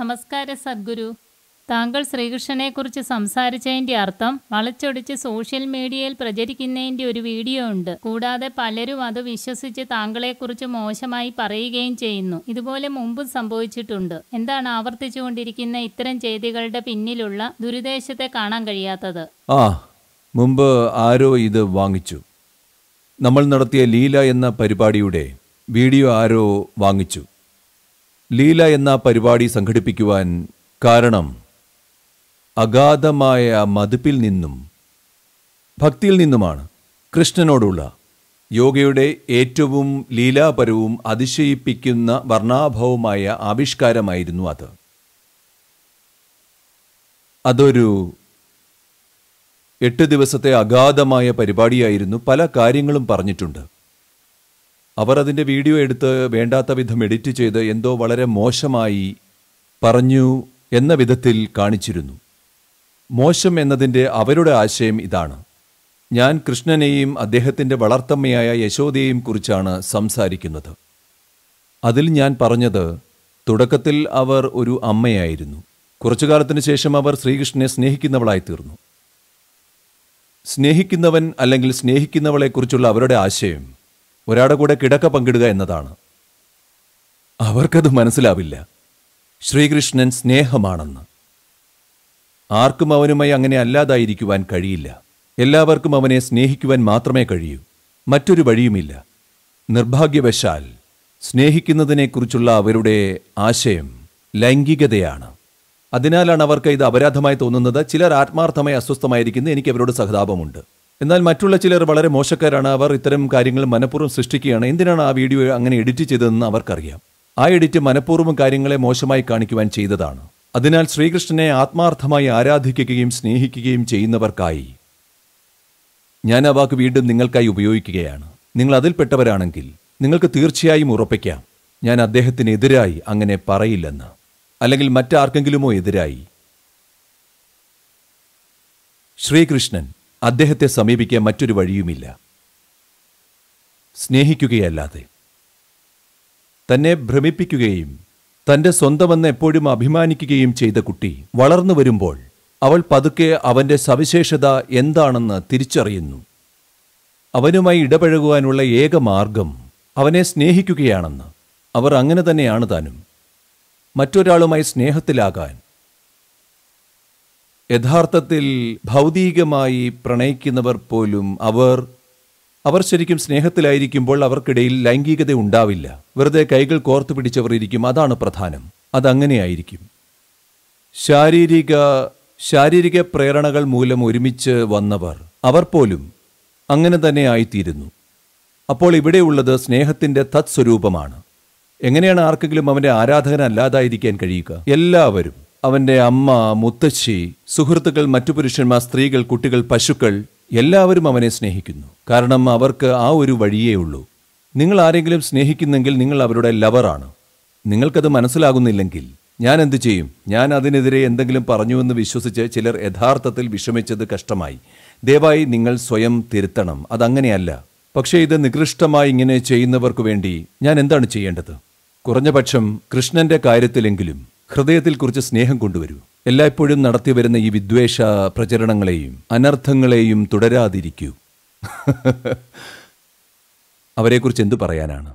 നമസ്കാരം സദ്ഗുരു താങ്കൾ ശ്രീകൃഷ്ണനെക്കുറിച്ച് സംസാരിച്ചതിൻ്റെ അർത്ഥം വളച്ചൊടിച്ച് സോഷ്യൽ മീഡിയയിൽ പ്രചരിക്കുന്നതിൻ്റെ ഒരു വീഡിയോ ഉണ്ട് കൂടാതെ പലരും അത് വിശ്വസിച്ച് താങ്കളെക്കുറിച്ച് മോശമായി പറയുകയും ചെയ്യുന്നു ഇതുപോലെ മുമ്പും സംഭവിച്ചിട്ടുണ്ട് എന്താണ് ആവർത്തിച്ചുകൊണ്ടിരിക്കുന്ന ഇത്തരം ചെയ്തികളുടെ പിന്നിലുള്ള ദുരുദ്ദേശത്തെ കാണാൻ കഴിയാത്തത് ആ മുമ്പ് ആരോ ഇത് വാങ്ങിച്ചു നമ്മൾ നടത്തിയ ലീല എന്ന പരിപാടിയുടെ വീഡിയോ ആരോ വാങ്ങിച്ചു ലീല എന്ന പരിപാടി സംഘടിപ്പിക്കുവാൻ കാരണം അഗാധമായ മതിപ്പിൽ നിന്നും ഭക്തിയിൽ നിന്നുമാണ് കൃഷ്ണനോടുള്ള യോഗയുടെ ഏറ്റവും ലീലാപരവും അതിശയിപ്പിക്കുന്ന വർണ്ണാഭവുമായ ആവിഷ്കാരമായിരുന്നു അത് അതൊരു എട്ട് ദിവസത്തെ അഗാധമായ പരിപാടിയായിരുന്നു പല കാര്യങ്ങളും പറഞ്ഞിട്ടുണ്ട് അവർ അതിൻ്റെ വീഡിയോ എടുത്ത് വേണ്ടാത്ത വിധം എഡിറ്റ് ചെയ്ത് എന്തോ വളരെ മോശമായി പറഞ്ഞു എന്ന വിധത്തിൽ കാണിച്ചിരുന്നു മോശം എന്നതിൻ്റെ അവരുടെ ആശയം ഇതാണ് ഞാൻ കൃഷ്ണനെയും അദ്ദേഹത്തിൻ്റെ വളർത്തമ്മയായ യശോദയെയും കുറിച്ചാണ് സംസാരിക്കുന്നത് അതിൽ ഞാൻ പറഞ്ഞത് തുടക്കത്തിൽ അവർ ഒരു അമ്മയായിരുന്നു കുറച്ചു കാലത്തിന് ശേഷം അവർ ശ്രീകൃഷ്ണനെ സ്നേഹിക്കുന്നവളായി സ്നേഹിക്കുന്നവൻ അല്ലെങ്കിൽ സ്നേഹിക്കുന്നവളെക്കുറിച്ചുള്ള അവരുടെ ആശയം ഒരാളുടെ കൂടെ കിടക്ക പങ്കിടുക എന്നതാണ് അവർക്കത് മനസ്സിലാവില്ല ശ്രീകൃഷ്ണൻ സ്നേഹമാണെന്ന് ആർക്കും അവനുമായി അങ്ങനെ അല്ലാതായിരിക്കുവാൻ കഴിയില്ല എല്ലാവർക്കും അവനെ സ്നേഹിക്കുവാൻ മാത്രമേ കഴിയൂ മറ്റൊരു വഴിയുമില്ല നിർഭാഗ്യവശാൽ സ്നേഹിക്കുന്നതിനെക്കുറിച്ചുള്ള അവരുടെ ആശയം ലൈംഗികതയാണ് അതിനാലാണ് അവർക്ക് ഇത് അപരാധമായി തോന്നുന്നത് ചിലർ ആത്മാർത്ഥമായി അസ്വസ്ഥമായിരിക്കുന്നു എനിക്ക് അവരോട് സഹതാപമുണ്ട് എന്നാൽ മറ്റുള്ള ചിലർ വളരെ മോശക്കാരാണ് അവർ ഇത്തരം കാര്യങ്ങൾ മനഃപൂർവ്വം സൃഷ്ടിക്കുകയാണ് എന്തിനാണ് ആ വീഡിയോ അങ്ങനെ എഡിറ്റ് ചെയ്തതെന്ന് അവർക്കറിയാം ആ എഡിറ്റ് മനഃപൂർവ്വം കാര്യങ്ങളെ മോശമായി കാണിക്കുവാൻ ചെയ്തതാണ് അതിനാൽ ശ്രീകൃഷ്ണനെ ആത്മാർത്ഥമായി ആരാധിക്കുകയും സ്നേഹിക്കുകയും ചെയ്യുന്നവർക്കായി ഞാൻ ആ വാക്ക് വീണ്ടും നിങ്ങൾക്കായി ഉപയോഗിക്കുകയാണ് നിങ്ങൾ അതിൽപ്പെട്ടവരാണെങ്കിൽ നിങ്ങൾക്ക് തീർച്ചയായും ഉറപ്പിക്കാം ഞാൻ അദ്ദേഹത്തിനെതിരായി അങ്ങനെ പറയില്ലെന്ന് അല്ലെങ്കിൽ മറ്റാർക്കെങ്കിലുമോ എതിരായി ശ്രീകൃഷ്ണൻ അദ്ദേഹത്തെ സമീപിക്കാൻ മറ്റൊരു വഴിയുമില്ല സ്നേഹിക്കുകയല്ലാതെ തന്നെ ഭ്രമിപ്പിക്കുകയും തന്റെ സ്വന്തമെന്ന് എപ്പോഴും അഭിമാനിക്കുകയും ചെയ്ത കുട്ടി വളർന്നു വരുമ്പോൾ അവൾ പതുക്കെ അവന്റെ സവിശേഷത എന്താണെന്ന് തിരിച്ചറിയുന്നു അവനുമായി ഇടപഴകുവാനുള്ള ഏക മാർഗം അവനെ സ്നേഹിക്കുകയാണെന്ന് അവർ അങ്ങനെ തന്നെയാണ് താനും മറ്റൊരാളുമായി സ്നേഹത്തിലാകാൻ യഥാർത്ഥത്തിൽ ഭൗതികമായി പ്രണയിക്കുന്നവർ പോലും അവർ അവർ ശരിക്കും സ്നേഹത്തിലായിരിക്കുമ്പോൾ അവർക്കിടയിൽ ലൈംഗികത ഉണ്ടാവില്ല വെറുതെ കൈകൾ കോർത്തു പിടിച്ചവർ ഇരിക്കും അതാണ് പ്രധാനം അതങ്ങനെയായിരിക്കും ശാരീരിക ശാരീരിക പ്രേരണകൾ മൂലം ഒരുമിച്ച് വന്നവർ അവർ പോലും അങ്ങനെ തന്നെ ആയിത്തീരുന്നു അപ്പോൾ ഇവിടെയുള്ളത് സ്നേഹത്തിൻ്റെ തത്സ്വരൂപമാണ് എങ്ങനെയാണ് ആർക്കെങ്കിലും അവൻ്റെ ആരാധകൻ കഴിയുക എല്ലാവരും അവന്റെ അമ്മ മുത്തശ്ശി സുഹൃത്തുക്കൾ മറ്റു പുരുഷന്മാർ സ്ത്രീകൾ കുട്ടികൾ പശുക്കൾ എല്ലാവരും അവനെ സ്നേഹിക്കുന്നു കാരണം അവർക്ക് ആ ഒരു വഴിയേ ഉള്ളൂ നിങ്ങൾ ആരെങ്കിലും സ്നേഹിക്കുന്നെങ്കിൽ നിങ്ങൾ അവരുടെ ലവറാണ് നിങ്ങൾക്കത് മനസ്സിലാകുന്നില്ലെങ്കിൽ ഞാൻ എന്തു ചെയ്യും ഞാൻ അതിനെതിരെ എന്തെങ്കിലും പറഞ്ഞുവെന്ന് വിശ്വസിച്ച് ചിലർ യഥാർത്ഥത്തിൽ വിഷമിച്ചത് കഷ്ടമായി ദയവായി നിങ്ങൾ സ്വയം തിരുത്തണം അതങ്ങനെയല്ല പക്ഷേ ഇത് നികൃഷ്ടമായി ഇങ്ങനെ ചെയ്യുന്നവർക്കു വേണ്ടി ഞാൻ എന്താണ് ചെയ്യേണ്ടത് കുറഞ്ഞപക്ഷം കൃഷ്ണന്റെ കാര്യത്തിലെങ്കിലും ഹൃദയത്തിൽ കുറച്ച് സ്നേഹം കൊണ്ടുവരൂ എല്ലായ്പ്പോഴും നടത്തി വരുന്ന ഈ വിദ്വേഷ പ്രചരണങ്ങളെയും അനർത്ഥങ്ങളെയും തുടരാതിരിക്കൂ അവരെക്കുറിച്ച് എന്തു പറയാനാണ്